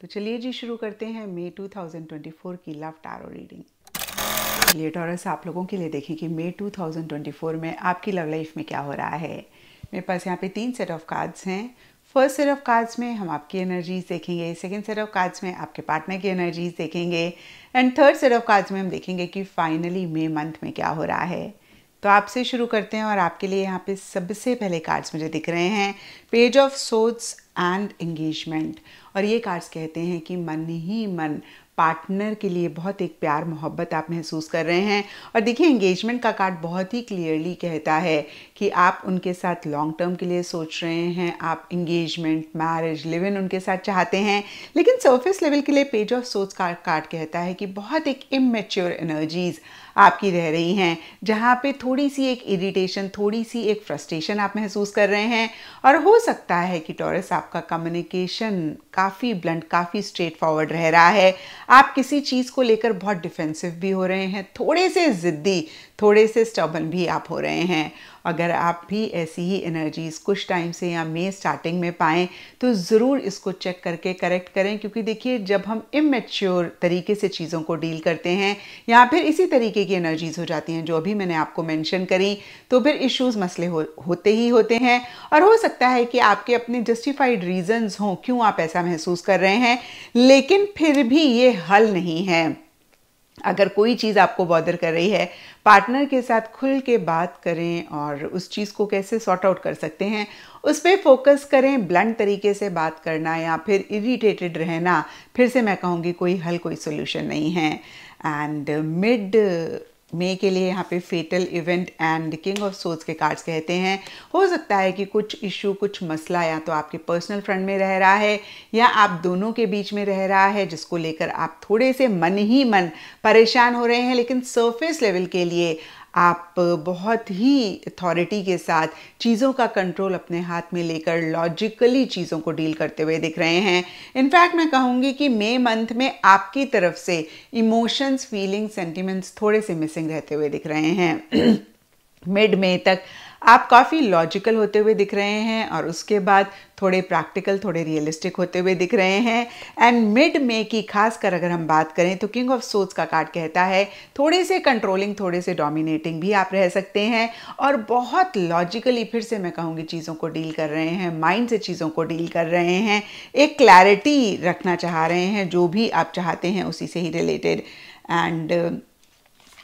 तो चलिए जी शुरू करते हैं मे 2024 की लव टैरो रीडिंग चलिए टॉरस आप लोगों के लिए देखें कि मे 2024 में आपकी लव लाइफ में क्या हो रहा है मेरे पास यहाँ पे तीन सेट ऑफ कार्ड्स हैं फर्स्ट सेट ऑफ कार्ड्स में हम आपकी एनर्जीज देखेंगे सेकेंड सेट ऑफ कार्ड्स में आपके पार्टनर की एनर्जीज देखेंगे and third set of cards में हम देखेंगे कि फाइनली मे मंथ में क्या हो रहा है तो आपसे शुरू करते हैं और आपके लिए यहाँ पे सबसे पहले कार्ड्स मुझे दिख रहे हैं page of swords and engagement और ये कार्ड्स कहते हैं कि मन ही मन पार्टनर के लिए बहुत एक प्यार मोहब्बत आप महसूस कर रहे हैं और देखिए एंगेजमेंट का कार्ड बहुत ही क्लियरली कहता है कि आप उनके साथ लॉन्ग टर्म के लिए सोच रहे हैं आप इंगेजमेंट मैरिज लिव इन उनके साथ चाहते हैं लेकिन सरफेस लेवल के लिए पेज ऑफ सोच कार्ड कार्ड कहता है कि बहुत एक इमेच्योर एनर्जीज़ आपकी रह रही हैं जहाँ पे थोड़ी सी एक इरिटेशन थोड़ी सी एक फ्रस्ट्रेशन आप महसूस कर रहे हैं और हो सकता है कि टॉरस आपका कम्युनिकेशन काफ़ी ब्लंट काफ़ी स्ट्रेट फॉरवर्ड रह रहा है आप किसी चीज़ को लेकर बहुत डिफेंसिव भी हो रहे हैं थोड़े से ज़िद्दी थोड़े से स्टबन भी आप हो रहे हैं अगर आप भी ऐसी ही एनर्जीज कुछ टाइम से या मे स्टार्टिंग में पाएँ तो ज़रूर इसको चेक करके करेक्ट करें क्योंकि देखिए जब हम इमेच्योर तरीके से चीज़ों को डील करते हैं या फिर इसी तरीके की एनर्जीज हो जाती हैं जो अभी मैंने आपको मैंशन करी तो फिर इश्यूज मसले हो, होते ही होते हैं और हो सकता है कि आपके अपने जस्टिफाइड रीज़न्स हों क्यों आप ऐसा महसूस कर रहे हैं लेकिन फिर भी ये हल नहीं है अगर कोई चीज़ आपको बॉदर कर रही है पार्टनर के साथ खुल के बात करें और उस चीज़ को कैसे सॉर्ट आउट कर सकते हैं उस पर फोकस करें ब्लंट तरीके से बात करना या फिर इरीटेटेड रहना फिर से मैं कहूँगी कोई हल कोई सोल्यूशन नहीं है एंड मिड मे के लिए यहाँ पे fatal event and king of swords के कार्ड्स कहते हैं हो सकता है कि कुछ इशू कुछ मसला या तो आपके पर्सनल फ्रंट में रह रहा है या आप दोनों के बीच में रह रहा है जिसको लेकर आप थोड़े से मन ही मन परेशान हो रहे हैं लेकिन सरफेस लेवल के लिए आप बहुत ही अथॉरिटी के साथ चीज़ों का कंट्रोल अपने हाथ में लेकर लॉजिकली चीज़ों को डील करते हुए दिख रहे हैं इनफैक्ट मैं कहूँगी कि मे मंथ में आपकी तरफ से इमोशंस फीलिंग्स सेंटिमेंट्स थोड़े से मिसिंग रहते हुए दिख रहे हैं मिड मई तक आप काफ़ी लॉजिकल होते हुए दिख रहे हैं और उसके बाद थोड़े प्रैक्टिकल थोड़े रियलिस्टिक होते हुए दिख रहे हैं एंड मिड मे की खासकर अगर हम बात करें तो किंग ऑफ सोच का कार्ड कहता है थोड़े से कंट्रोलिंग थोड़े से डोमिनेटिंग भी आप रह सकते हैं और बहुत लॉजिकली फिर से मैं कहूँगी चीज़ों को डील कर रहे हैं माइंड से चीज़ों को डील कर रहे हैं एक क्लैरिटी रखना चाह रहे हैं जो भी आप चाहते हैं उसी से ही रिलेटेड एंड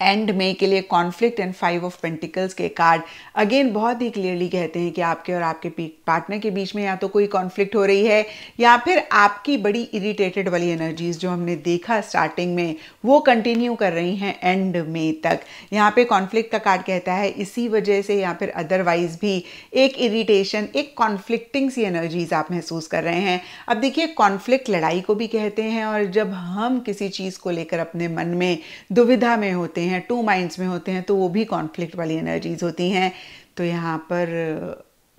एंड मे के लिए conflict and five of pentacles के कार्ड अगेन बहुत ही क्लियरली कहते हैं कि आपके और आपके पार्टनर के बीच में या तो कोई कॉन्फ्लिक्ट हो रही है या फिर आपकी बड़ी इरिटेटेड वाली एनर्जीज जो हमने देखा स्टार्टिंग में वो कंटिन्यू कर रही हैं एंड मे तक यहाँ पे कॉन्फ्लिक्ट का कार्ड कहता है इसी वजह से या फिर अदरवाइज भी एक इरीटेशन एक कॉन्फ्लिक्टिंग सी एनर्जीज आप महसूस कर रहे हैं अब देखिए कॉन्फ्लिक्ट लड़ाई को भी कहते हैं और जब हम किसी चीज़ को लेकर अपने मन में दुविधा में होते हैं हैं टू माइंड्स में होते हैं तो वो भी कॉन्फ्लिक्ट वाली एनर्जीज होती हैं तो यहाँ पर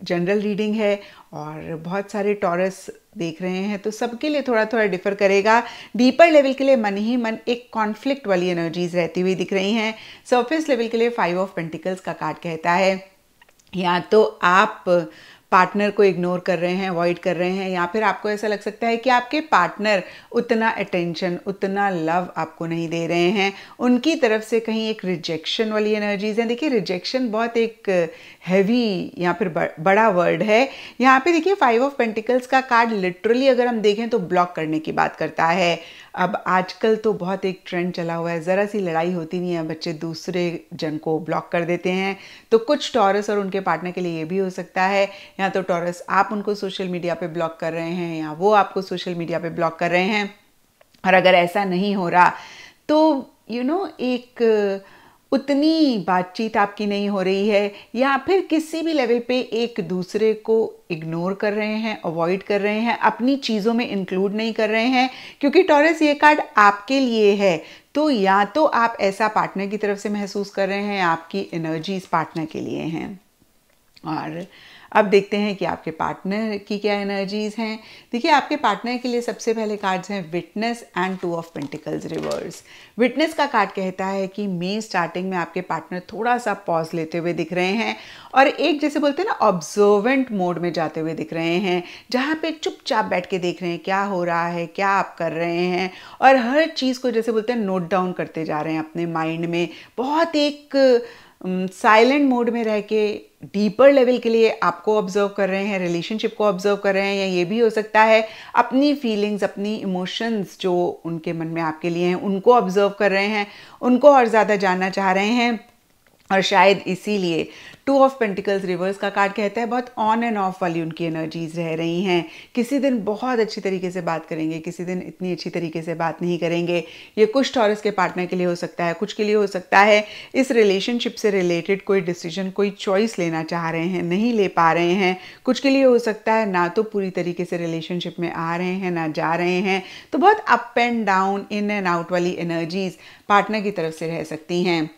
जनरल uh, रीडिंग है और बहुत सारे टॉरस देख रहे हैं तो सबके लिए थोड़ा थोड़ा डिफर करेगा डीपर लेवल के लिए मन ही मन एक कॉन्फ्लिक्ट वाली एनर्जीज रहती हुई दिख रही हैं सरफेस लेवल के लिए फाइव ऑफ पेंटिकल्स का कार्ड कहता है या तो आप पार्टनर को इग्नोर कर रहे हैं अवॉइड कर रहे हैं या फिर आपको ऐसा लग सकता है कि आपके पार्टनर उतना अटेंशन उतना लव आपको नहीं दे रहे हैं उनकी तरफ से कहीं एक रिजेक्शन वाली एनर्जीज हैं देखिए रिजेक्शन बहुत एक हैवी या फिर बड़ा वर्ड है यहाँ पे देखिए फाइव ऑफ पेंटिकल्स का कार्ड लिटरली अगर हम देखें तो ब्लॉक करने की बात करता है अब आजकल तो बहुत एक ट्रेंड चला हुआ है ज़रा सी लड़ाई होती नहीं है बच्चे दूसरे जन को ब्लॉक कर देते हैं तो कुछ टॉरस और उनके पार्टनर के लिए ये भी हो सकता है या तो टॉरस आप उनको सोशल मीडिया पर ब्लॉक कर रहे हैं या वो आपको सोशल मीडिया पर ब्लॉक कर रहे हैं और अगर ऐसा नहीं हो रहा तो यू you नो know, एक उतनी बातचीत आपकी नहीं हो रही है या फिर किसी भी लेवल पे एक दूसरे को इग्नोर कर रहे हैं अवॉइड कर रहे हैं अपनी चीज़ों में इंक्लूड नहीं कर रहे हैं क्योंकि टॉरस ये कार्ड आपके लिए है तो या तो आप ऐसा पार्टनर की तरफ से महसूस कर रहे हैं आपकी एनर्जी इस पार्टनर के लिए हैं और अब देखते हैं कि आपके पार्टनर की क्या एनर्जीज हैं देखिए आपके पार्टनर के लिए सबसे पहले कार्ड्स हैं witness and two of pentacles reverse witness का कार्ड कहता है कि मे स्टार्टिंग में आपके पार्टनर थोड़ा सा पॉज लेते हुए दिख रहे हैं और एक जैसे बोलते हैं ना ऑब्जर्वेंट मोड में जाते हुए दिख रहे हैं जहाँ पे चुपचाप बैठ के देख रहे हैं क्या हो रहा है क्या आप कर रहे हैं और हर चीज़ को जैसे बोलते हैं नोट डाउन करते जा रहे हैं अपने माइंड में बहुत एक साइलेंट मोड में रह के डीपर लेवल के लिए आपको ऑब्जर्व कर रहे हैं रिलेशनशिप को ऑब्जर्व कर रहे हैं या ये भी हो सकता है अपनी फीलिंग्स अपनी इमोशंस जो उनके मन में आपके लिए हैं उनको ऑब्जर्व कर रहे हैं उनको और ज़्यादा जानना चाह रहे हैं और शायद इसीलिए टू ऑफ पेंटिकल्स रिवर्स का कार्ड कहता है बहुत ऑन एंड ऑफ वाली उनकी एनर्जीज रह रही हैं किसी दिन बहुत अच्छी तरीके से बात करेंगे किसी दिन इतनी अच्छी तरीके से बात नहीं करेंगे ये कुछ टॉरस के पार्टनर के लिए हो सकता है कुछ के लिए हो सकता है इस रिलेशनशिप से रिलेटेड कोई डिसीजन कोई चॉइस लेना चाह रहे हैं नहीं ले पा रहे हैं कुछ के लिए हो सकता है ना तो पूरी तरीके से रिलेशनशिप में आ रहे हैं ना जा रहे हैं तो बहुत up and down in and out वाली एनर्जीज पार्टनर की तरफ से रह सकती हैं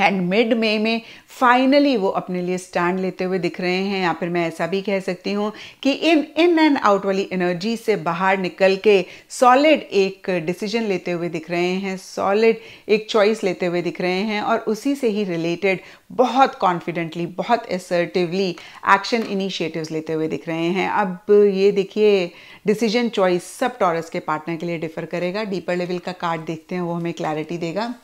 एंड मिड मे में फाइनली वो अपने लिए स्टैंड लेते हुए दिख रहे हैं या फिर मैं ऐसा भी कह सकती हूँ कि इन इन एंड आउट वाली एनर्जी से बाहर निकल के सॉलिड एक डिसीजन लेते हुए दिख रहे हैं सॉलिड एक चॉइस लेते हुए दिख रहे हैं और उसी से ही रिलेटेड बहुत कॉन्फिडेंटली बहुत एसर्टिवली एक्शन इनिशिएटिव लेते हुए दिख रहे हैं अब ये देखिए डिसीजन चॉइस सब टॉरस के पार्टनर के लिए डिफर करेगा डीपर लेवल का कार्ड देखते हैं वो हमें क्लैरिटी देगा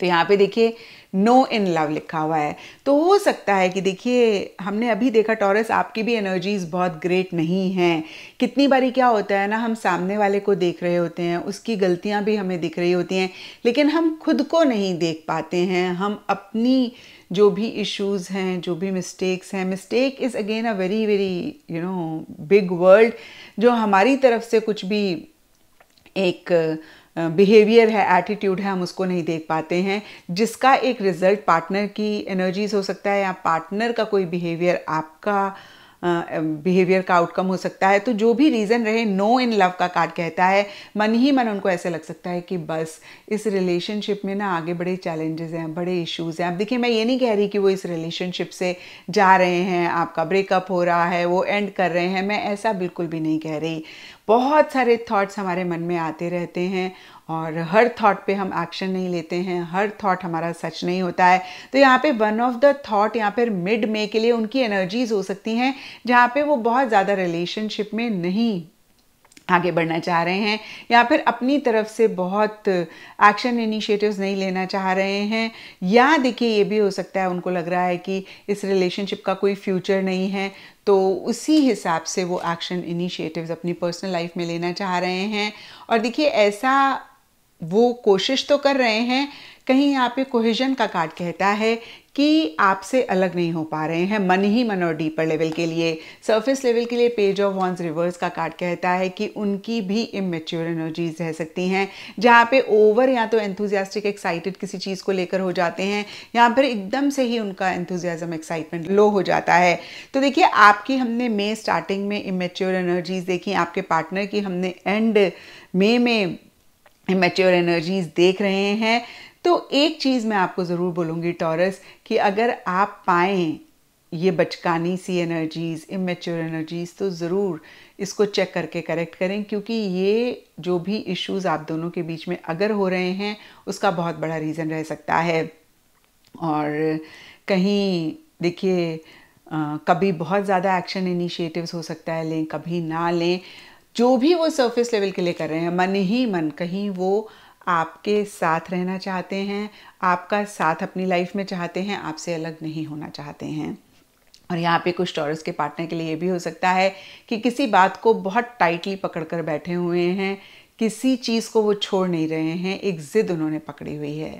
तो यहाँ पे देखिए नो इन लव लिखा हुआ है तो हो सकता है कि देखिए हमने अभी देखा टॉरस आपकी भी एनर्जीज बहुत ग्रेट नहीं हैं कितनी बारी क्या होता है ना हम सामने वाले को देख रहे होते हैं उसकी गलतियाँ भी हमें दिख रही होती हैं लेकिन हम खुद को नहीं देख पाते हैं हम अपनी जो भी इश्यूज़ हैं जो भी मिस्टेक्स हैं mistake is again a very very you know big world जो हमारी तरफ से कुछ भी एक बिहेवियर है एटीट्यूड है हम उसको नहीं देख पाते हैं जिसका एक रिजल्ट पार्टनर की एनर्जीज हो सकता है या पार्टनर का कोई बिहेवियर आपका बिहेवियर का आउटकम हो सकता है तो जो भी रीज़न रहे नो इन लव का कार्ड कहता है मन ही मन उनको ऐसे लग सकता है कि बस इस रिलेशनशिप में ना आगे बड़े चैलेंजेस हैं बड़े इश्यूज़ हैं अब देखिए मैं ये नहीं कह रही कि वो इस रिलेशनशिप से जा रहे हैं आपका ब्रेकअप हो रहा है वो एंड कर रहे हैं मैं ऐसा बिल्कुल भी नहीं कह रही बहुत सारे थाट्स हमारे मन में आते रहते हैं और हर थॉट पे हम एक्शन नहीं लेते हैं हर थॉट हमारा सच नहीं होता है तो यहाँ पे वन ऑफ द थॉट यहाँ पर मिड मे के लिए उनकी एनर्जीज हो सकती हैं जहाँ पे वो बहुत ज़्यादा रिलेशनशिप में नहीं आगे बढ़ना चाह रहे हैं या फिर अपनी तरफ से बहुत एक्शन इनिशिएटिव्स नहीं लेना चाह रहे हैं या देखिए ये भी हो सकता है उनको लग रहा है कि इस रिलेशनशिप का कोई फ्यूचर नहीं है तो उसी हिसाब से वो एक्शन इनिशिएटिव्स अपनी पर्सनल लाइफ में लेना चाह रहे हैं और देखिए ऐसा वो कोशिश तो कर रहे हैं कहीं यहाँ पे कोहिजन का कार्ड कहता है कि आपसे अलग नहीं हो पा रहे हैं मन ही मन और डीपर लेवल के लिए सरफेस लेवल के लिए पेज ऑफ वॉन्स रिवर्स का कार्ड कहता है कि उनकी भी इमेच्योर एनर्जीज रह सकती हैं जहाँ पे ओवर या तो एंथुजियास्टिक एक्साइटेड किसी चीज़ को लेकर हो जाते हैं यहाँ पर एकदम से ही उनका एंथुजियाजम एक्साइटमेंट लो हो जाता है तो देखिए आपकी हमने मे स्टार्टिंग में इमेच्योर एनर्जीज देखी आपके पार्टनर की हमने एंड मे में इमेच्योर एनर्जीज देख रहे हैं तो एक चीज़ मैं आपको ज़रूर बोलूँगी टॉरस कि अगर आप पाएँ ये बचकानी सी एनर्जीज़ इमेच्योर एनर्जीज़ तो ज़रूर इसको चेक करके करेक्ट करें क्योंकि ये जो भी इश्यूज़ आप दोनों के बीच में अगर हो रहे हैं उसका बहुत बड़ा रीज़न रह सकता है और कहीं देखिए कभी बहुत ज़्यादा एक्शन इनिशिएटिव्स हो सकता है लें कभी ना लें जो भी वो सरफेस लेवल के लिए कर रहे हैं मन ही मन कहीं वो आपके साथ रहना चाहते हैं आपका साथ अपनी लाइफ में चाहते हैं आपसे अलग नहीं होना चाहते हैं और यहाँ पे कुछ टॉरस के पार्टनर के लिए ये भी हो सकता है कि किसी बात को बहुत टाइटली पकड़ कर बैठे हुए हैं किसी चीज़ को वो छोड़ नहीं रहे हैं एक ज़िद उन्होंने पकड़ी हुई है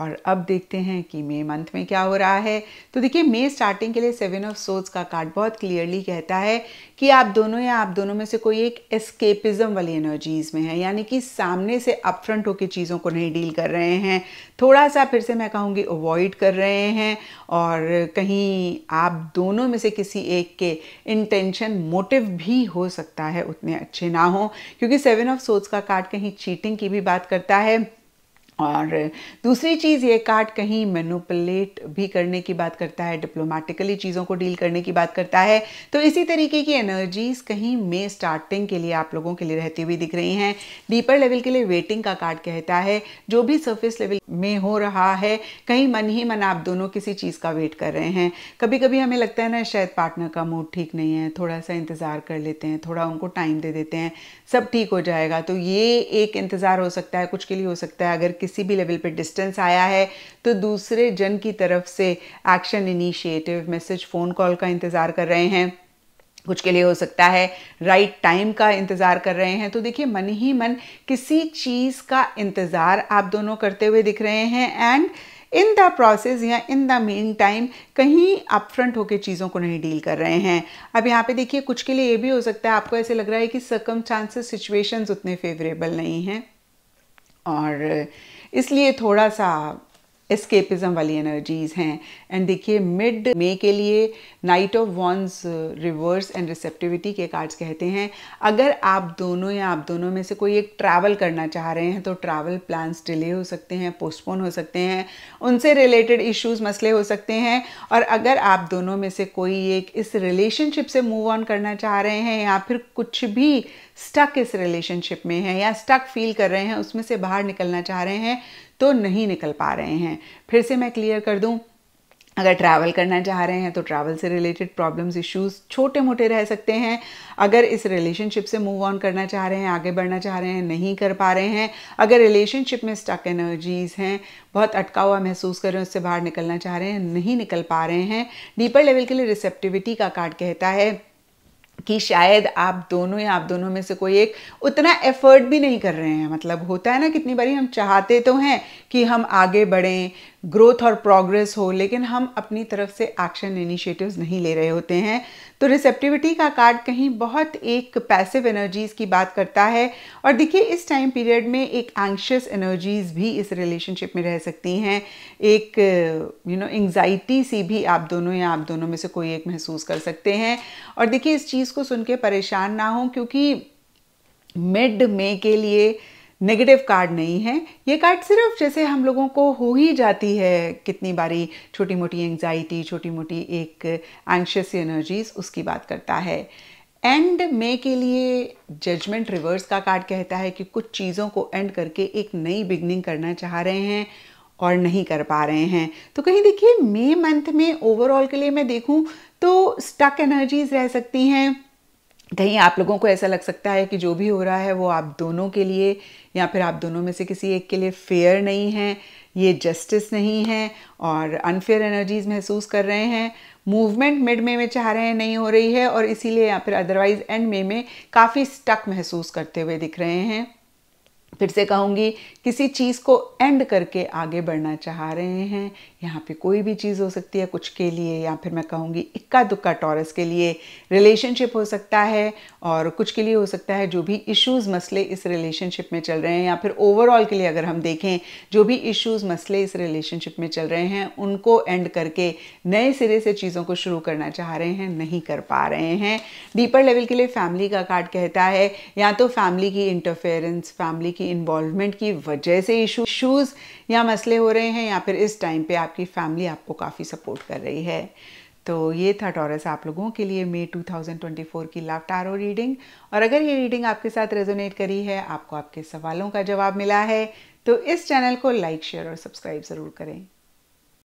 और अब देखते हैं कि मे मंथ में क्या हो रहा है तो देखिए मे स्टार्टिंग के लिए सेवन ऑफ सोर्स का कार्ड बहुत क्लियरली कहता है कि आप दोनों या आप दोनों में से कोई एक एस्केपिज्म वाली एनर्जीज में है यानी कि सामने से अपफ्रंट होकर चीज़ों को नहीं डील कर रहे हैं थोड़ा सा फिर से मैं कहूँगी अवॉइड कर रहे हैं और कहीं आप दोनों में से किसी एक के इंटेंशन मोटिव भी हो सकता है उतने अच्छे ना हों क्योंकि सेवन ऑफ सोर्स का कार्ड कहीं चीटिंग की भी बात करता है और दूसरी चीज़ ये कार्ड कहीं मैनुपलेट भी करने की बात करता है डिप्लोमेटिकली चीज़ों को डील करने की बात करता है तो इसी तरीके की एनर्जीज कहीं मे स्टार्टिंग के लिए आप लोगों के लिए रहती हुई दिख रही हैं डीपर लेवल के लिए वेटिंग का कार्ड कहता है जो भी सरफेस लेवल में हो रहा है कहीं मन ही मन आप दोनों किसी चीज़ का वेट कर रहे हैं कभी कभी हमें लगता है ना शायद पार्टनर का मूड ठीक नहीं है थोड़ा सा इंतज़ार कर लेते हैं थोड़ा उनको टाइम दे देते हैं सब ठीक हो जाएगा तो ये एक इंतज़ार हो सकता है कुछ के लिए हो सकता है अगर किसी भी लेवल पे डिस्टेंस आया है तो दूसरे जन की तरफ से action initiative message phone call का इंतज़ार कर रहे हैं कुछ के लिए हो सकता है राइट right टाइम का इंतज़ार कर रहे हैं तो देखिए मन ही मन किसी चीज़ का इंतज़ार आप दोनों करते हुए दिख रहे हैं एंड इन द प्रोसेस या इन द मेन टाइम कहीं अपफ्रंट होकर चीज़ों को नहीं डील कर रहे हैं अब यहाँ पे देखिए कुछ के लिए ये भी हो सकता है आपको ऐसे लग रहा है कि सकम चांसेस सिचुएशंस उतने फेवरेबल नहीं हैं और इसलिए थोड़ा सा एस्केपिज्म वाली एनर्जीज हैं एंड देखिए मिड मे के लिए knight of wands reverse and receptivity के कार्ड्स कहते हैं अगर आप दोनों या आप दोनों में से कोई एक ट्रैवल करना चाह रहे हैं तो ट्रैवल प्लान्स डिले हो सकते हैं पोस्टपोन हो सकते हैं उनसे रिलेटेड इश्यूज मसले हो सकते हैं और अगर आप दोनों में से कोई एक इस रिलेशनशिप से मूव ऑन करना चाह रहे हैं या फिर कुछ भी स्टक इस रिलेशनशिप में है या स्टक फील कर रहे हैं उसमें से बाहर निकलना चाह रहे हैं तो नहीं निकल पा रहे हैं फिर से मैं क्लियर कर दूँ अगर ट्रैवल करना चाह रहे हैं तो ट्रैवल से रिलेटेड प्रॉब्लम्स इश्यूज छोटे मोटे रह सकते हैं अगर इस रिलेशनशिप से मूव ऑन करना चाह रहे हैं आगे बढ़ना चाह रहे हैं नहीं कर पा रहे हैं अगर रिलेशनशिप में स्टक एनर्जीज हैं बहुत अटका हुआ महसूस कर रहे हैं उससे बाहर निकलना चाह रहे हैं नहीं निकल पा रहे हैं डीपर लेवल के लिए रिसेप्टिविटी का कार्ड कहता है कि शायद आप दोनों या आप दोनों में से कोई एक उतना एफर्ट भी नहीं कर रहे हैं मतलब होता है ना कितनी बारी हम चाहते तो हैं कि हम आगे बढ़ें ग्रोथ और प्रोग्रेस हो लेकिन हम अपनी तरफ से एक्शन इनिशिएटिव्स नहीं ले रहे होते हैं तो रिसेप्टिविटी का कार्ड कहीं बहुत एक पैसिव एनर्जीज़ की बात करता है और देखिए इस टाइम पीरियड में एक एंशियस एनर्जीज़ भी इस रिलेशनशिप में रह सकती हैं एक यू नो एंग्जाइटी सी भी आप दोनों या आप दोनों में से कोई एक महसूस कर सकते हैं और देखिए इस चीज़ को सुन के परेशान ना हो क्योंकि मिड मे के लिए नेगेटिव कार्ड नहीं है ये कार्ड सिर्फ जैसे हम लोगों को हो ही जाती है कितनी बारी छोटी मोटी एंग्जाइटी छोटी मोटी एक एंशियस एनर्जीज उसकी बात करता है एंड मे के लिए जजमेंट रिवर्स का कार्ड कहता है कि कुछ चीज़ों को एंड करके एक नई बिगनिंग करना चाह रहे हैं और नहीं कर पा रहे हैं तो कहीं देखिए मे मंथ में ओवरऑल के लिए मैं देखूं तो स्टक एनर्जीज रह सकती हैं कहीं आप लोगों को ऐसा लग सकता है कि जो भी हो रहा है वो आप दोनों के लिए या फिर आप दोनों में से किसी एक के लिए फेयर नहीं है ये जस्टिस नहीं है और अनफेयर एनर्जीज महसूस कर रहे हैं मूवमेंट मिड मे में चाह रहे हैं नहीं हो रही है और इसीलिए या फिर अदरवाइज एंड मे में काफ़ी स्टक महसूस करते हुए दिख रहे हैं फिर से कहूँगी किसी चीज़ को एंड करके आगे बढ़ना चाह रहे हैं यहाँ पे कोई भी चीज़ हो सकती है कुछ के लिए या फिर मैं कहूँगी इक्का दुक्का टॉरस के लिए रिलेशनशिप हो सकता है और कुछ के लिए हो सकता है जो भी इश्यूज़ मसले इस रिलेशनशिप में चल रहे हैं या फिर ओवरऑल के लिए अगर हम देखें जो भी इश्यूज़ मसले इस रिलेशनशिप में चल रहे हैं उनको एंड करके नए सिरे से चीज़ों को शुरू करना चाह रहे हैं नहीं कर पा रहे हैं डीपर लेवल के लिए फैमिली का कार्ड कहता है या तो फैमिली की इंटरफेरेंस फैमिली की इन्वॉल्वमेंट की वजह से इशूज़ या मसले हो रहे हैं या फिर इस टाइम पर आप आपकी फैमिली आपको काफ़ी सपोर्ट कर रही है तो ये था टॉरस आप लोगों के लिए मे 2024 की लव टारो रीडिंग और अगर ये रीडिंग आपके साथ रेजोनेट करी है आपको आपके सवालों का जवाब मिला है तो इस चैनल को लाइक शेयर और सब्सक्राइब ज़रूर करें